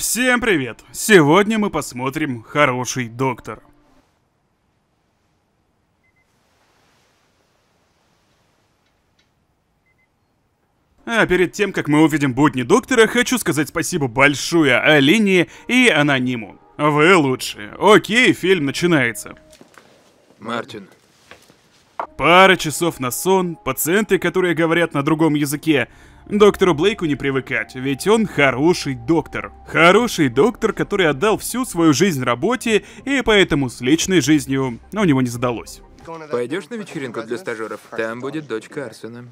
Всем привет! Сегодня мы посмотрим «Хороший доктор». А перед тем, как мы увидим будни доктора, хочу сказать спасибо большое Алине и Анониму. Вы лучшие. Окей, фильм начинается. Мартин, Пара часов на сон, пациенты, которые говорят на другом языке, Доктору Блейку не привыкать, ведь он хороший доктор. Хороший доктор, который отдал всю свою жизнь работе, и поэтому с личной жизнью у него не задалось. Пойдешь на вечеринку для стажеров? Там будет дочка Арсена.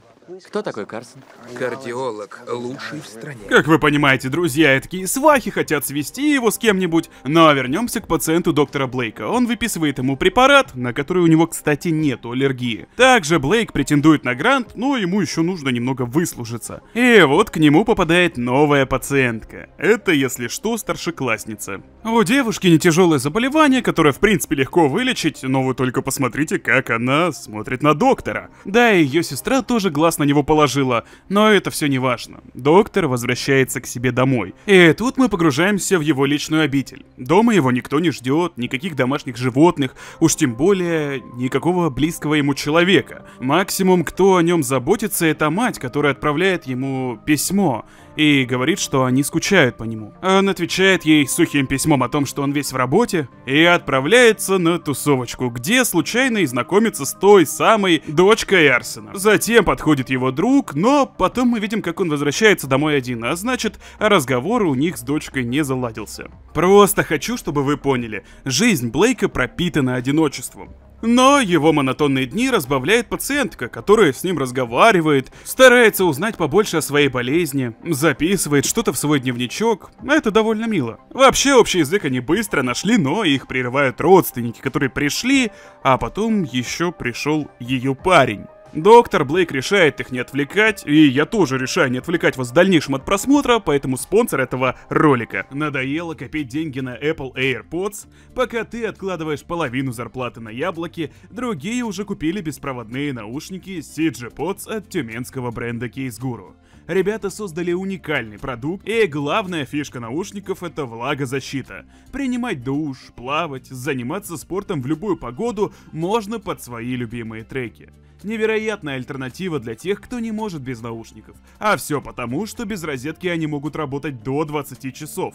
Кто такой Карсон? Кардиолог, лучший в стране. Как вы понимаете, друзья, и такие свахи хотят свести его с кем-нибудь. Но вернемся к пациенту доктора Блейка. Он выписывает ему препарат, на который у него, кстати, нет аллергии. Также Блейк претендует на грант, но ему еще нужно немного выслужиться. И вот к нему попадает новая пациентка. Это, если что, старшеклассница. У девушки не тяжелое заболевание, которое, в принципе, легко вылечить, но вы только посмотрите, как она смотрит на доктора. Да, и ее сестра тоже глаз на него положила, но это все не важно. Доктор возвращается к себе домой. И тут мы погружаемся в его личную обитель. Дома его никто не ждет, никаких домашних животных, уж тем более никакого близкого ему человека. Максимум, кто о нем заботится, это мать, которая отправляет ему письмо и говорит, что они скучают по нему. Он отвечает ей сухим письмом о том, что он весь в работе, и отправляется на тусовочку, где случайно и знакомится с той самой дочкой Арсена. Затем подходит ищет его друг, но потом мы видим, как он возвращается домой один, а значит, разговор у них с дочкой не заладился. Просто хочу, чтобы вы поняли, жизнь Блейка пропитана одиночеством. Но его монотонные дни разбавляет пациентка, которая с ним разговаривает, старается узнать побольше о своей болезни, записывает что-то в свой дневничок. Это довольно мило. Вообще общий язык они быстро нашли, но их прерывают родственники, которые пришли, а потом еще пришел ее парень. Доктор Блейк решает их не отвлекать, и я тоже решаю не отвлекать вас в дальнейшем от просмотра, поэтому спонсор этого ролика. Надоело копить деньги на Apple AirPods, пока ты откладываешь половину зарплаты на яблоки, другие уже купили беспроводные наушники CG Pods от тюменского бренда Case Guru. Ребята создали уникальный продукт, и главная фишка наушников это влагозащита. Принимать душ, плавать, заниматься спортом в любую погоду можно под свои любимые треки. Невероятная альтернатива для тех, кто не может без наушников. А все потому, что без розетки они могут работать до 20 часов.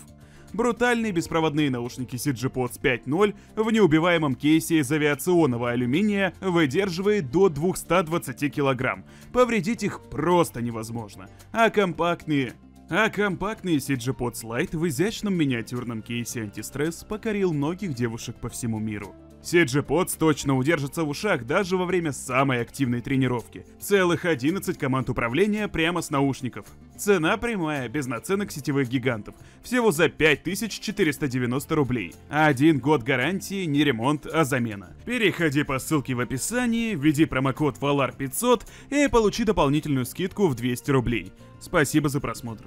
Брутальные беспроводные наушники CG 5.0 в неубиваемом кейсе из авиационного алюминия выдерживает до 220 кг. Повредить их просто невозможно. А компактные а компактный CG Lite в изящном миниатюрном кейсе антистресс покорил многих девушек по всему миру. Седжи Потс точно удержится в ушах даже во время самой активной тренировки. Целых 11 команд управления прямо с наушников. Цена прямая, без наценок сетевых гигантов. Всего за 5490 рублей. Один год гарантии, не ремонт, а замена. Переходи по ссылке в описании, введи промокод VALAR500 и получи дополнительную скидку в 200 рублей. Спасибо за просмотр.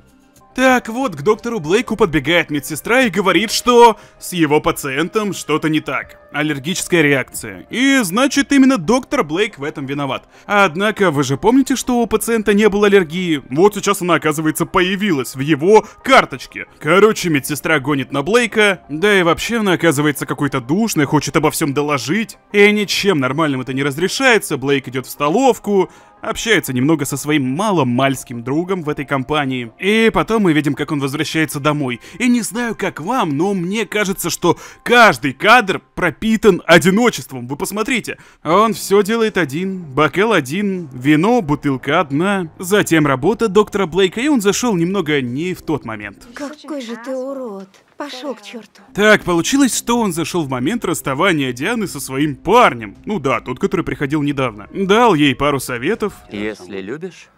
Так вот, к доктору Блейку подбегает медсестра и говорит, что с его пациентом что-то не так. Аллергическая реакция. И значит, именно доктор Блейк в этом виноват. Однако, вы же помните, что у пациента не было аллергии? Вот сейчас она, оказывается, появилась в его карточке. Короче, медсестра гонит на Блейка, да и вообще она оказывается какой-то душной, хочет обо всем доложить. И ничем нормальным это не разрешается, Блейк идет в столовку, общается немного со своим маломальским другом в этой компании. И потом мы видим, как он возвращается домой. И не знаю, как вам, но мне кажется, что каждый кадр пропитан одиночеством. Вы посмотрите. Он все делает один, бокал один, вино, бутылка одна. Затем работа доктора Блейка, и он зашел немного не в тот момент. Какой же ты урод. Пошел к черту. Так, получилось, что он зашел в момент расставания Дианы со своим парнем. Ну да, тот, который приходил недавно. Дал ей пару советов. Если любишь,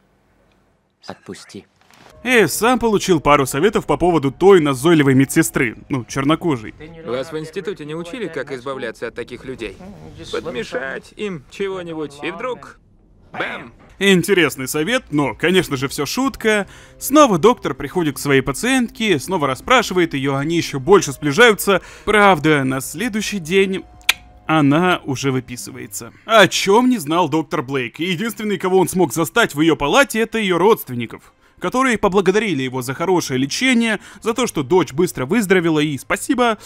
отпусти. Э, сам получил пару советов по поводу той назойливой медсестры, ну, чернокожей. Вас в институте не учили, как избавляться от таких людей? Подмешать им чего-нибудь, и вдруг Бэм! Интересный совет, но, конечно же, все шутка. Снова доктор приходит к своей пациентке, снова расспрашивает ее, они еще больше сближаются. Правда, на следующий день она уже выписывается. О чем не знал доктор Блейк. Единственный, кого он смог застать в ее палате, это ее родственников которые поблагодарили его за хорошее лечение, за то, что дочь быстро выздоровела и спасибо.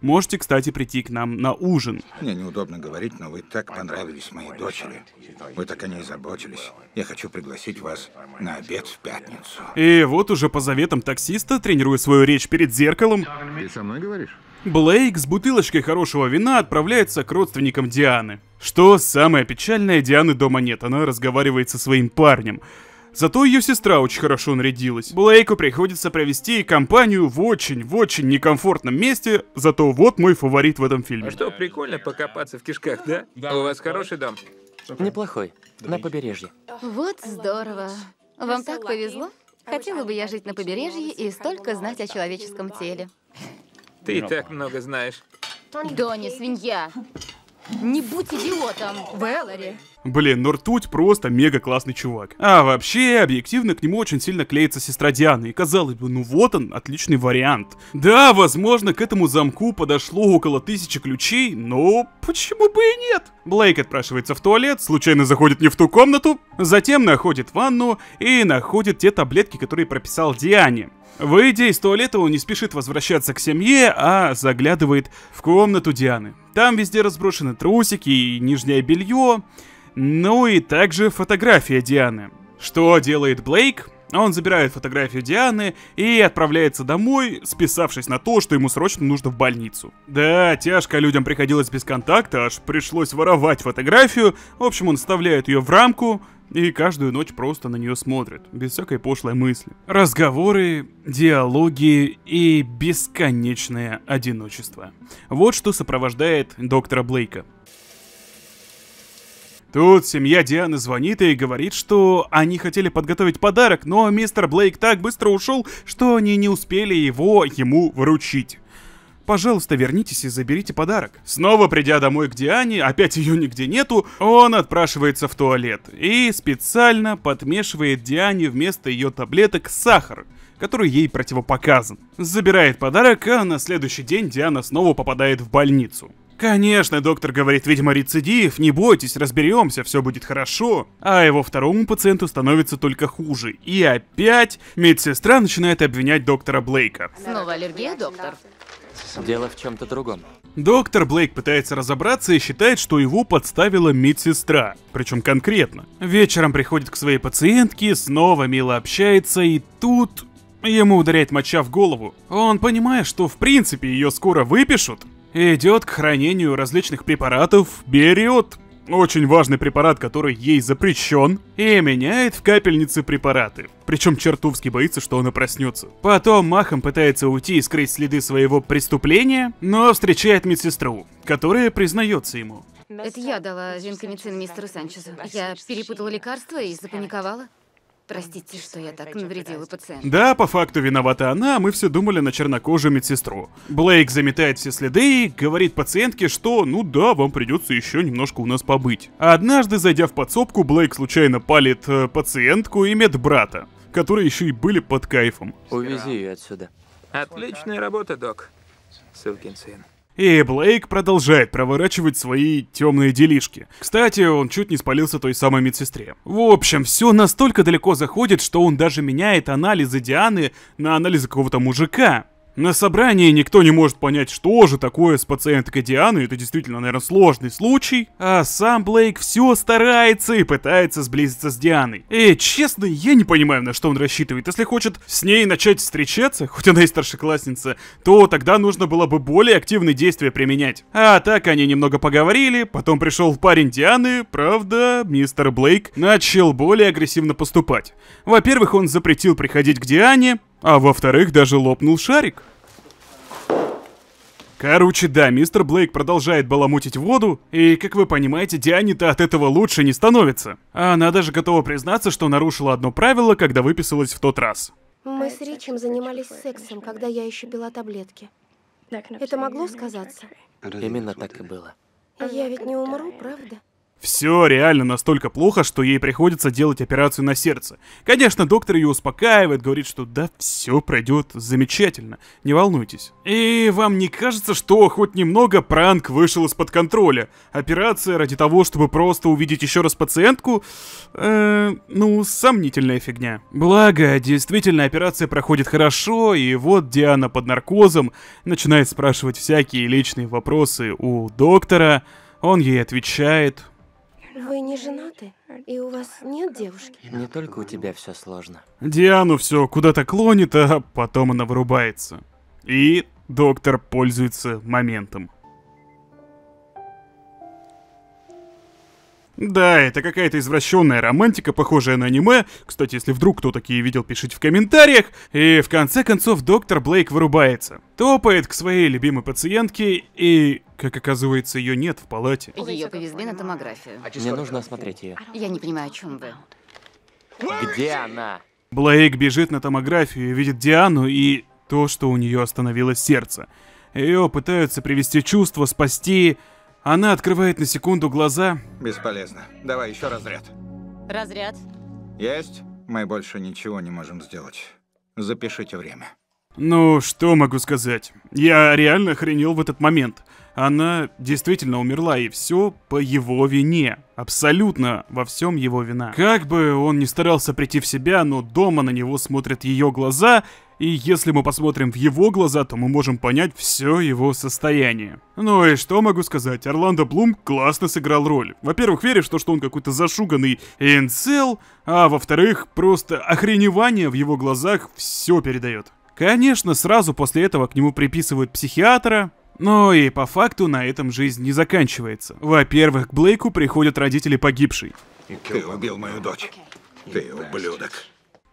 Можете, кстати, прийти к нам на ужин. Мне неудобно говорить, но вы так понравились моей дочери. Вы так о ней заботились. Я хочу пригласить вас на обед в пятницу. И вот уже по заветам таксиста, тренируя свою речь перед зеркалом... Ты со мной говоришь? Блейк с бутылочкой хорошего вина отправляется к родственникам Дианы. Что самое печальное, Дианы дома нет, она разговаривает со своим парнем. Зато ее сестра очень хорошо нарядилась. Блейку приходится провести компанию в очень, в очень некомфортном месте, зато вот мой фаворит в этом фильме. А что, прикольно покопаться в кишках, да? У вас хороший дом? Неплохой, на побережье. Вот здорово. Вам так повезло? Хотела бы я жить на побережье и столько знать о человеческом теле. Ты так много знаешь. Донни, свинья. Не будь идиотом, Вэлори. Блин, ну ртуть просто мега классный чувак. А вообще, объективно к нему очень сильно клеится сестра Диана. и казалось бы, ну вот он, отличный вариант. Да, возможно, к этому замку подошло около тысячи ключей, но почему бы и нет? Блейк отпрашивается в туалет, случайно заходит не в ту комнату, затем находит ванну и находит те таблетки, которые прописал Диане. Выйдя из туалета, он не спешит возвращаться к семье, а заглядывает в комнату Дианы. Там везде разброшены трусики и нижнее белье. Ну и также фотография Дианы. Что делает Блейк? Он забирает фотографию Дианы и отправляется домой, списавшись на то, что ему срочно нужно в больницу. Да, тяжко людям приходилось без контакта, аж пришлось воровать фотографию. В общем, он вставляет ее в рамку и каждую ночь просто на нее смотрит, без всякой пошлой мысли. Разговоры, диалоги и бесконечное одиночество. Вот что сопровождает доктора Блейка. Тут семья Дианы звонит и говорит, что они хотели подготовить подарок, но мистер Блейк так быстро ушел, что они не успели его ему вручить. Пожалуйста, вернитесь и заберите подарок. Снова придя домой к Диане, опять ее нигде нету, он отпрашивается в туалет и специально подмешивает Диане вместо ее таблеток сахар который ей противопоказан. Забирает подарок, а на следующий день Диана снова попадает в больницу. Конечно, доктор говорит, видимо, рецидив, не бойтесь, разберемся, все будет хорошо. А его второму пациенту становится только хуже. И опять медсестра начинает обвинять доктора Блейка. Снова аллергия, доктор? Дело в чем-то другом. Доктор Блейк пытается разобраться и считает, что его подставила медсестра. Причем конкретно. Вечером приходит к своей пациентке, снова мило общается и тут... Ему ударяет моча в голову. Он понимает, что в принципе ее скоро выпишут, идет к хранению различных препаратов, берет очень важный препарат, который ей запрещен, и меняет в капельнице препараты. Причем чертовски боится, что она проснется. Потом махом пытается уйти и скрыть следы своего преступления, но встречает медсестру, которая признается ему. Это я дала венкомицин мистеру Санчесу. Я перепутала лекарства и запаниковала. Простите, что я так навредила пациенту. Да, по факту виновата она, а мы все думали на чернокожую медсестру. Блейк заметает все следы и говорит пациентке, что ну да, вам придется еще немножко у нас побыть. однажды, зайдя в подсобку, Блейк случайно палит э, пациентку и медбрата, которые еще и были под кайфом. Увези ее отсюда. Отличная работа, док. Сукин сын. И Блейк продолжает проворачивать свои темные делишки. Кстати, он чуть не спалился той самой медсестре. В общем, все настолько далеко заходит, что он даже меняет анализы Дианы на анализы какого-то мужика. На собрании никто не может понять, что же такое с пациенткой Дианы, это действительно, наверное, сложный случай, а сам Блейк все старается и пытается сблизиться с Дианой. И, честно, я не понимаю, на что он рассчитывает. Если хочет с ней начать встречаться, хоть она и старшеклассница, то тогда нужно было бы более активные действия применять. А так они немного поговорили, потом пришел парень Дианы, правда, мистер Блейк начал более агрессивно поступать. Во-первых, он запретил приходить к Диане, а во-вторых, даже лопнул шарик. Короче, да, мистер Блейк продолжает баламутить воду, и, как вы понимаете, Диане-то от этого лучше не становится. А она даже готова признаться, что нарушила одно правило, когда выписалась в тот раз. Мы с Ричем занимались сексом, когда я еще пила таблетки. Это могло сказаться? Именно так и было. Я ведь не умру, правда? Все реально настолько плохо, что ей приходится делать операцию на сердце. Конечно, доктор ее успокаивает, говорит, что да, все пройдет замечательно, не волнуйтесь. И вам не кажется, что хоть немного пранк вышел из-под контроля? Операция ради того, чтобы просто увидеть еще раз пациентку? Э, ну, сомнительная фигня. Благо, действительно, операция проходит хорошо, и вот Диана под наркозом начинает спрашивать всякие личные вопросы у доктора, он ей отвечает, вы не женаты? И у вас нет девушки? Не только у тебя все сложно. Диану все куда-то клонит, а потом она вырубается. И доктор пользуется моментом. Да, это какая-то извращенная романтика, похожая на аниме. Кстати, если вдруг кто такие видел, пишите в комментариях. И в конце концов доктор Блейк вырубается. Топает к своей любимой пациентке и... Как оказывается, ее нет в палате. Ее повезли на томографию. А Мне нужно осмотреть ее. Я не понимаю, о чем вы. Где она? Блейк бежит на томографию, видит Диану и то, что у нее остановилось сердце. Ее пытаются привести в чувство, спасти... Она открывает на секунду глаза. Бесполезно. Давай еще разряд. Разряд. Есть. Мы больше ничего не можем сделать. Запишите время. Ну, что могу сказать? Я реально охренел в этот момент. Она действительно умерла, и все по его вине. Абсолютно во всем его вина. Как бы он ни старался прийти в себя, но дома на него смотрят ее глаза, и если мы посмотрим в его глаза, то мы можем понять все его состояние. Ну и что могу сказать, Орландо Блум классно сыграл роль. Во-первых, веришь в то, что он какой-то зашуганный инцел, а во-вторых, просто охреневание в его глазах все передает. Конечно, сразу после этого к нему приписывают психиатра, но и по факту на этом жизнь не заканчивается. Во-первых, к Блейку приходят родители погибшей. Ты убил мою дочь. Ты ублюдок.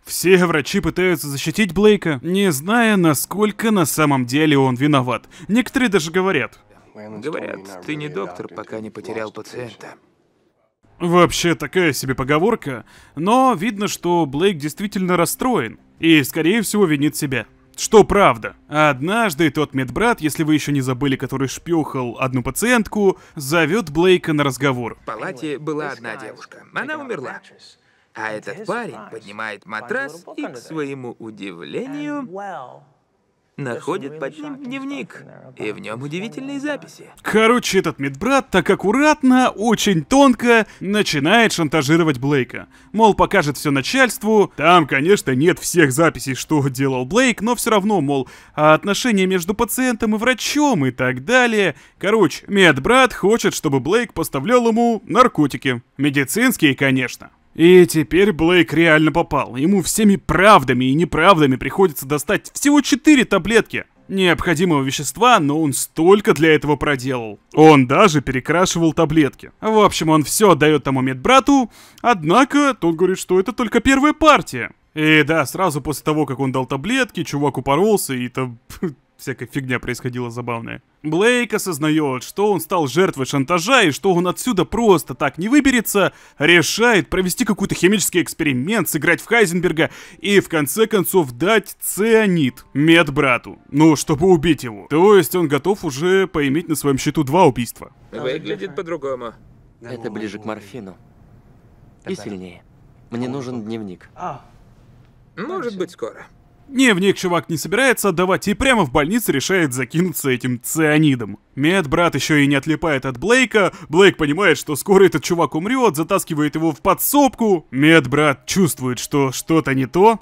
Все врачи пытаются защитить Блейка, не зная, насколько на самом деле он виноват. Некоторые даже говорят. Говорят, ты не доктор, пока не потерял пациента. Вообще такая себе поговорка, но видно, что Блейк действительно расстроен и, скорее всего, винит себя. Что правда. Однажды тот медбрат, если вы еще не забыли, который шпюхал одну пациентку, зовет Блейка на разговор. В палате была одна девушка. Она умерла. А этот парень поднимает матрас и, к своему удивлению, находит под ним дневник, и в нем удивительные записи. Короче, этот медбрат так аккуратно, очень тонко начинает шантажировать Блейка. Мол, покажет все начальству. Там, конечно, нет всех записей, что делал Блейк, но все равно, мол, а отношения между пациентом и врачом и так далее. Короче, медбрат хочет, чтобы Блейк поставлял ему наркотики. Медицинские, конечно. И теперь Блейк реально попал. Ему всеми правдами и неправдами приходится достать всего 4 таблетки необходимого вещества, но он столько для этого проделал. Он даже перекрашивал таблетки. В общем, он все отдает тому медбрату, однако тот говорит, что это только первая партия. И да, сразу после того, как он дал таблетки, чувак упоролся, и там всякая фигня происходила забавная. Блейк осознает, что он стал жертвой шантажа и что он отсюда просто так не выберется, решает провести какой-то химический эксперимент, сыграть в Хайзенберга и в конце концов дать цианид медбрату, ну, чтобы убить его. То есть он готов уже поиметь на своем счету два убийства. Выглядит по-другому. Это ближе к морфину. И сильнее. Мне нужен дневник. А. Может быть, скоро. Не, в них чувак не собирается отдавать и прямо в больнице решает закинуться этим цианидом. Мед, брат, еще и не отлипает от Блейка. Блейк понимает, что скоро этот чувак умрет, затаскивает его в подсобку. Мед, брат, чувствует, что что-то не то.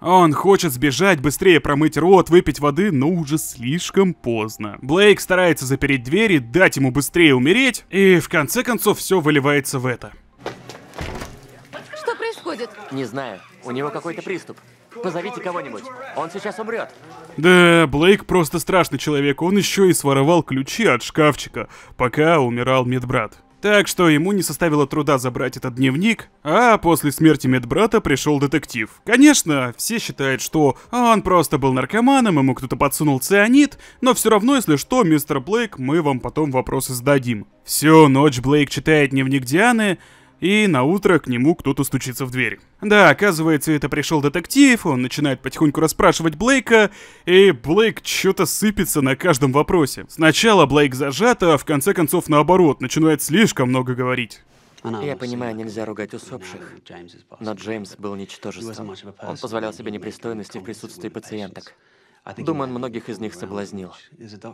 Он хочет сбежать, быстрее промыть рот, выпить воды, но уже слишком поздно. Блейк старается запереть двери, дать ему быстрее умереть, и в конце концов все выливается в это происходит? Не знаю. У него какой-то приступ. Позовите кого-нибудь. Он сейчас умрет. Да, Блейк просто страшный человек. Он еще и своровал ключи от шкафчика, пока умирал медбрат. Так что ему не составило труда забрать этот дневник, а после смерти медбрата пришел детектив. Конечно, все считают, что он просто был наркоманом, ему кто-то подсунул цианид, но все равно, если что, мистер Блейк, мы вам потом вопросы зададим. Всю ночь Блейк читает дневник Дианы, и на утро к нему кто-то стучится в дверь. Да, оказывается, это пришел детектив, он начинает потихоньку расспрашивать Блейка, и Блейк что-то сыпется на каждом вопросе. Сначала Блейк зажат, а в конце концов наоборот, начинает слишком много говорить. Я понимаю, нельзя ругать усопших, но Джеймс был ничтожеством. Он позволял себе непристойности в присутствии пациенток. Думаю, он многих из них соблазнил.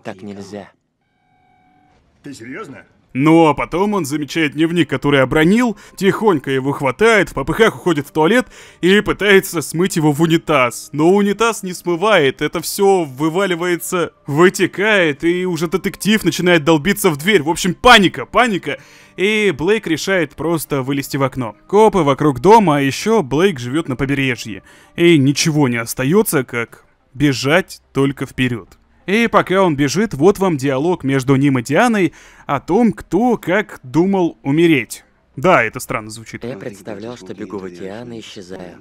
Так нельзя. Ты серьезно? Но ну, а потом он замечает дневник, который обронил, тихонько его хватает, в попыхах уходит в туалет и пытается смыть его в унитаз. Но унитаз не смывает, это все вываливается, вытекает, и уже детектив начинает долбиться в дверь. В общем, паника, паника. И Блейк решает просто вылезти в окно. Копы вокруг дома, а еще Блейк живет на побережье. И ничего не остается, как бежать только вперед. И пока он бежит, вот вам диалог между ним и Дианой о том, кто как думал умереть. Да, это странно звучит. Я представлял, что бегу в океан и исчезаю.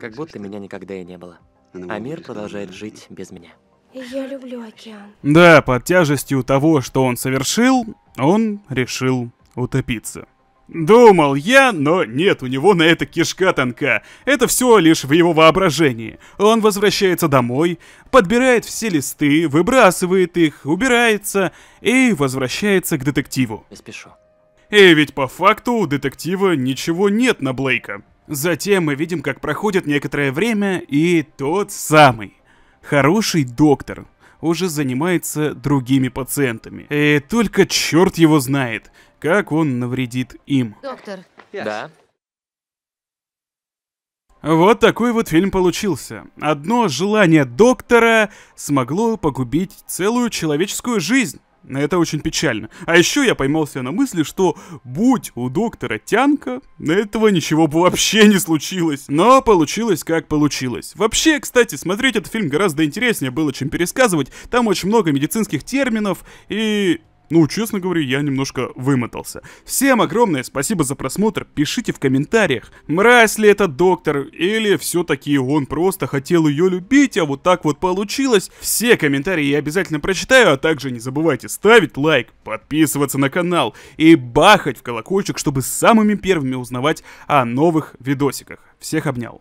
Как будто меня никогда и не было. А мир продолжает жить без меня. Я люблю океан. Да, под тяжестью того, что он совершил, он решил утопиться. Думал я, но нет, у него на это кишка тонка. Это все лишь в его воображении. Он возвращается домой, подбирает все листы, выбрасывает их, убирается и возвращается к детективу. Я спешу. И ведь по факту у детектива ничего нет на Блейка. Затем мы видим, как проходит некоторое время, и тот самый хороший доктор уже занимается другими пациентами. И э, только черт его знает, как он навредит им. Доктор. Да? Вот такой вот фильм получился. Одно желание доктора смогло погубить целую человеческую жизнь. Это очень печально. А еще я поймался на мысли, что будь у доктора Тянка, этого ничего бы вообще не случилось. Но получилось как получилось. Вообще, кстати, смотреть этот фильм гораздо интереснее было, чем пересказывать. Там очень много медицинских терминов и ну, честно говоря, я немножко вымотался. Всем огромное спасибо за просмотр, пишите в комментариях, мразь ли это доктор, или все-таки он просто хотел ее любить, а вот так вот получилось. Все комментарии я обязательно прочитаю, а также не забывайте ставить лайк, подписываться на канал и бахать в колокольчик, чтобы самыми первыми узнавать о новых видосиках. Всех обнял.